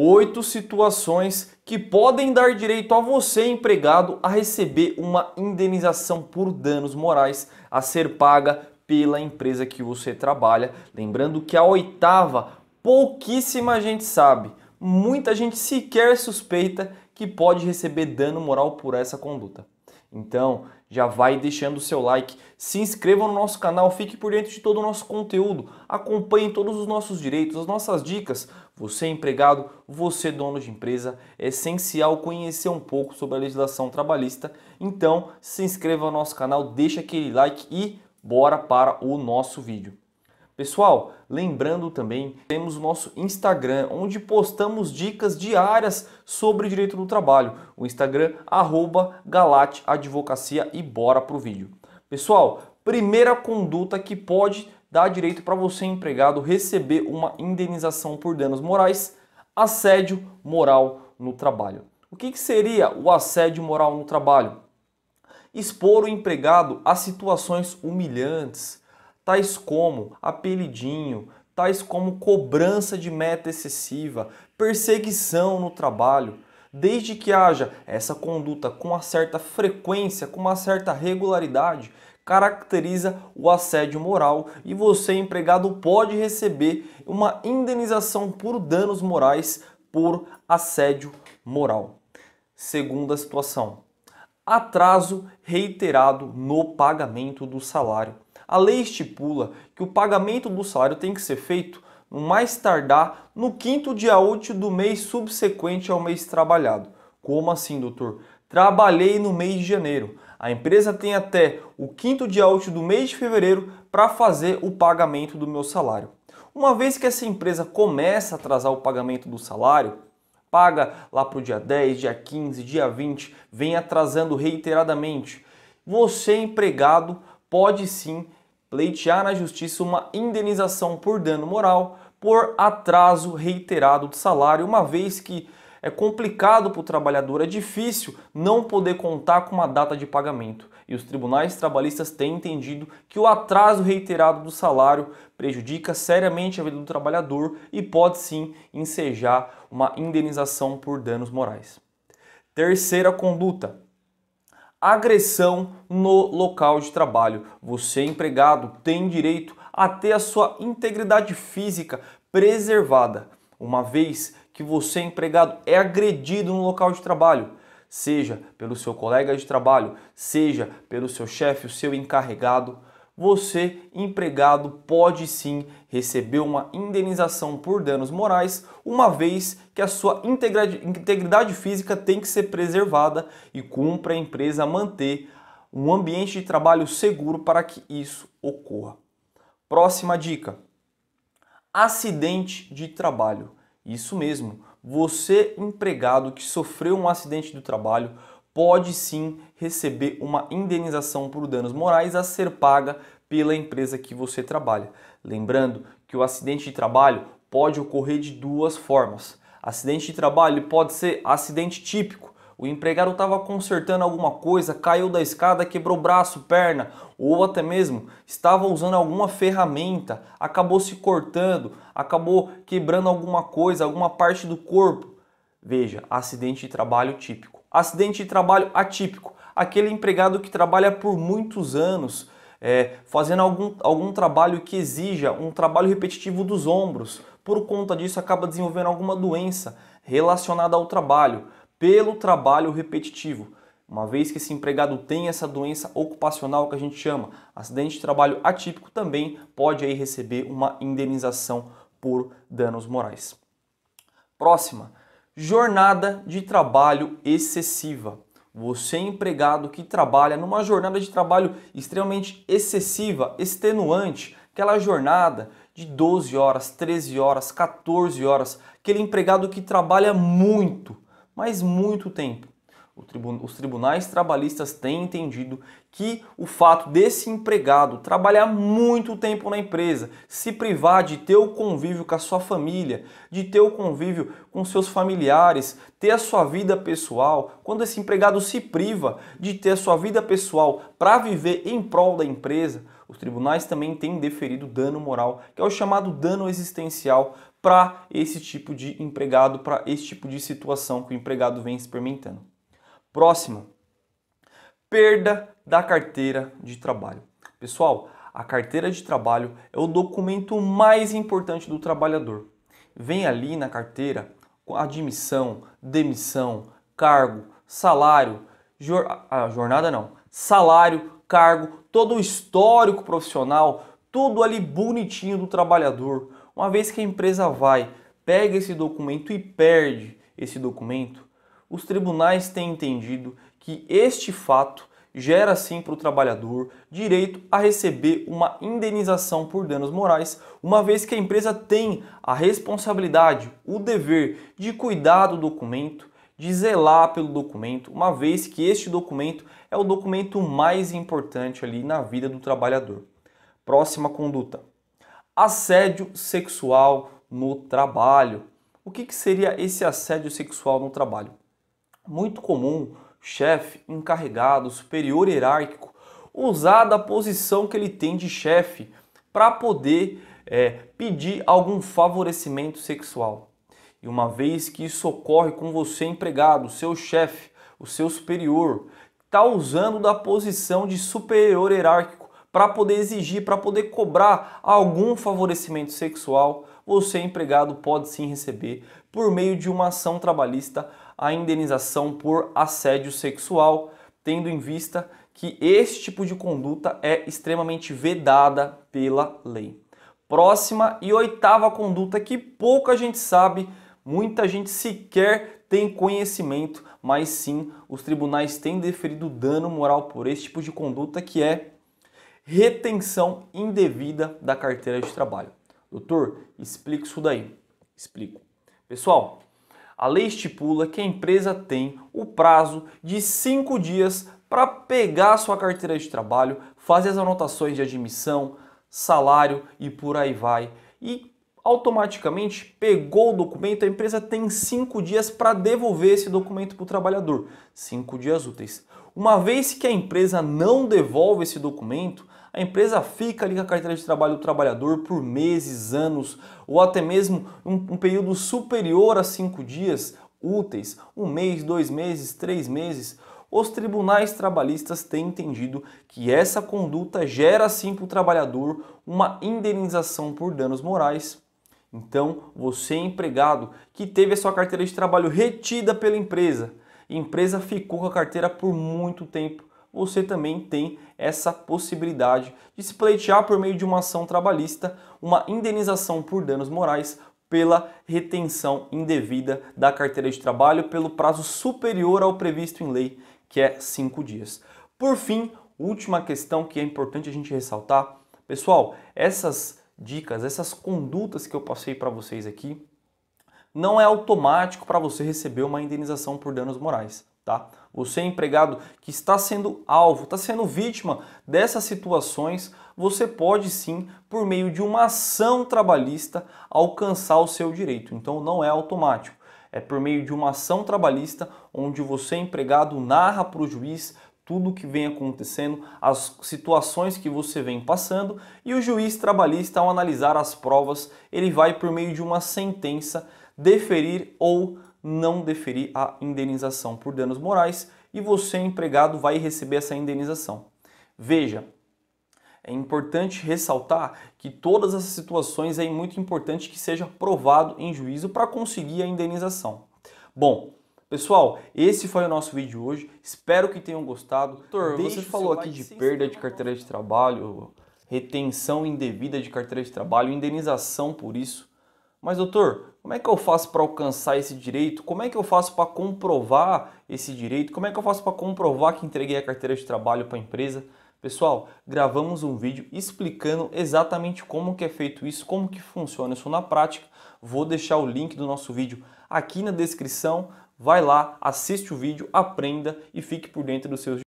oito situações que podem dar direito a você, empregado, a receber uma indenização por danos morais a ser paga pela empresa que você trabalha. Lembrando que a oitava, pouquíssima gente sabe, muita gente sequer suspeita que pode receber dano moral por essa conduta. Então, já vai deixando o seu like, se inscreva no nosso canal, fique por dentro de todo o nosso conteúdo, acompanhe todos os nossos direitos, as nossas dicas, você é empregado, você é dono de empresa, é essencial conhecer um pouco sobre a legislação trabalhista. Então, se inscreva no nosso canal, deixa aquele like e bora para o nosso vídeo. Pessoal, lembrando também, temos o nosso Instagram, onde postamos dicas diárias sobre direito do trabalho. O Instagram, arroba Galate Advocacia e bora pro vídeo. Pessoal, primeira conduta que pode dá direito para você, empregado, receber uma indenização por danos morais, assédio moral no trabalho. O que, que seria o assédio moral no trabalho? Expor o empregado a situações humilhantes, tais como apelidinho, tais como cobrança de meta excessiva, perseguição no trabalho. Desde que haja essa conduta com uma certa frequência, com uma certa regularidade, caracteriza o assédio moral e você, empregado, pode receber uma indenização por danos morais por assédio moral. Segunda situação: atraso reiterado no pagamento do salário. A lei estipula que o pagamento do salário tem que ser feito no mais tardar no quinto dia útil do mês subsequente ao mês trabalhado. Como assim, doutor? Trabalhei no mês de janeiro, a empresa tem até o quinto dia útil do mês de fevereiro para fazer o pagamento do meu salário. Uma vez que essa empresa começa a atrasar o pagamento do salário, paga lá para o dia 10, dia 15, dia 20, vem atrasando reiteradamente, você, empregado, pode sim pleitear na justiça uma indenização por dano moral por atraso reiterado do salário, uma vez que é complicado para o trabalhador, é difícil não poder contar com uma data de pagamento. E os tribunais trabalhistas têm entendido que o atraso reiterado do salário prejudica seriamente a vida do trabalhador e pode sim ensejar uma indenização por danos morais. Terceira conduta: agressão no local de trabalho. Você, empregado, tem direito a ter a sua integridade física preservada, uma vez que você, empregado, é agredido no local de trabalho, seja pelo seu colega de trabalho, seja pelo seu chefe, o seu encarregado, você, empregado, pode sim receber uma indenização por danos morais, uma vez que a sua integridade física tem que ser preservada e cumpre a empresa manter um ambiente de trabalho seguro para que isso ocorra. Próxima dica: acidente de trabalho. Isso mesmo, você empregado que sofreu um acidente do trabalho pode sim receber uma indenização por danos morais a ser paga pela empresa que você trabalha. Lembrando que o acidente de trabalho pode ocorrer de duas formas. Acidente de trabalho pode ser acidente típico, o empregado estava consertando alguma coisa, caiu da escada, quebrou braço, perna, ou até mesmo estava usando alguma ferramenta, acabou se cortando, acabou quebrando alguma coisa, alguma parte do corpo. Veja, acidente de trabalho típico. Acidente de trabalho atípico. Aquele empregado que trabalha por muitos anos, é, fazendo algum, algum trabalho que exija um trabalho repetitivo dos ombros. Por conta disso, acaba desenvolvendo alguma doença relacionada ao trabalho pelo trabalho repetitivo. Uma vez que esse empregado tem essa doença ocupacional que a gente chama, acidente de trabalho atípico, também pode aí receber uma indenização por danos morais. Próxima, jornada de trabalho excessiva. Você é empregado que trabalha numa jornada de trabalho extremamente excessiva, extenuante, aquela jornada de 12 horas, 13 horas, 14 horas, aquele empregado que trabalha muito mas muito tempo. Tribun os tribunais trabalhistas têm entendido que o fato desse empregado trabalhar muito tempo na empresa, se privar de ter o convívio com a sua família, de ter o convívio com seus familiares, ter a sua vida pessoal, quando esse empregado se priva de ter a sua vida pessoal para viver em prol da empresa, os tribunais também têm deferido dano moral, que é o chamado dano existencial para esse tipo de empregado, para esse tipo de situação que o empregado vem experimentando. Próximo, perda da carteira de trabalho. Pessoal, a carteira de trabalho é o documento mais importante do trabalhador. Vem ali na carteira admissão, demissão, cargo, salário, jor... ah, jornada não, salário, cargo, todo o histórico profissional, tudo ali bonitinho do trabalhador. Uma vez que a empresa vai, pega esse documento e perde esse documento, os tribunais têm entendido que este fato gera sim para o trabalhador direito a receber uma indenização por danos morais, uma vez que a empresa tem a responsabilidade, o dever de cuidar do documento de zelar pelo documento, uma vez que este documento é o documento mais importante ali na vida do trabalhador. Próxima conduta: assédio sexual no trabalho. O que, que seria esse assédio sexual no trabalho? Muito comum chefe, encarregado, superior hierárquico usar da posição que ele tem de chefe para poder é, pedir algum favorecimento sexual. E uma vez que isso ocorre com você, empregado, seu chefe, o seu superior, está usando da posição de superior hierárquico para poder exigir, para poder cobrar algum favorecimento sexual, você, empregado, pode sim receber, por meio de uma ação trabalhista, a indenização por assédio sexual, tendo em vista que esse tipo de conduta é extremamente vedada pela lei. Próxima e oitava conduta que pouca gente sabe Muita gente sequer tem conhecimento, mas sim os tribunais têm deferido dano moral por esse tipo de conduta que é retenção indevida da carteira de trabalho. Doutor, explica isso daí. Explico. Pessoal, a lei estipula que a empresa tem o prazo de cinco dias para pegar sua carteira de trabalho, fazer as anotações de admissão, salário e por aí vai. E automaticamente pegou o documento, a empresa tem cinco dias para devolver esse documento para o trabalhador. Cinco dias úteis. Uma vez que a empresa não devolve esse documento, a empresa fica ali com a carteira de trabalho do trabalhador por meses, anos ou até mesmo um, um período superior a cinco dias úteis um mês, dois meses, três meses os tribunais trabalhistas têm entendido que essa conduta gera sim para o trabalhador uma indenização por danos morais então, você é empregado que teve a sua carteira de trabalho retida pela empresa, a empresa ficou com a carteira por muito tempo, você também tem essa possibilidade de se pleitear por meio de uma ação trabalhista, uma indenização por danos morais pela retenção indevida da carteira de trabalho pelo prazo superior ao previsto em lei, que é cinco dias. Por fim, última questão que é importante a gente ressaltar, pessoal, essas dicas, essas condutas que eu passei para vocês aqui, não é automático para você receber uma indenização por danos morais. Tá? Você é empregado que está sendo alvo, está sendo vítima dessas situações, você pode sim, por meio de uma ação trabalhista, alcançar o seu direito. Então não é automático. É por meio de uma ação trabalhista onde você, empregado, narra para o juiz tudo que vem acontecendo, as situações que você vem passando e o juiz trabalhista, ao analisar as provas, ele vai, por meio de uma sentença, deferir ou não deferir a indenização por danos morais e você, empregado, vai receber essa indenização. Veja, é importante ressaltar que todas essas situações é muito importante que seja provado em juízo para conseguir a indenização. Bom, Pessoal, esse foi o nosso vídeo hoje. Espero que tenham gostado. Doutor, você falou aqui de perda de carteira de trabalho, retenção indevida de carteira de trabalho, indenização por isso. Mas doutor, como é que eu faço para alcançar esse direito? Como é que eu faço para comprovar esse direito? Como é que eu faço para comprovar que entreguei a carteira de trabalho para a empresa? Pessoal, gravamos um vídeo explicando exatamente como que é feito isso, como que funciona isso na prática. Vou deixar o link do nosso vídeo aqui na descrição. Vai lá, assiste o vídeo, aprenda e fique por dentro dos seus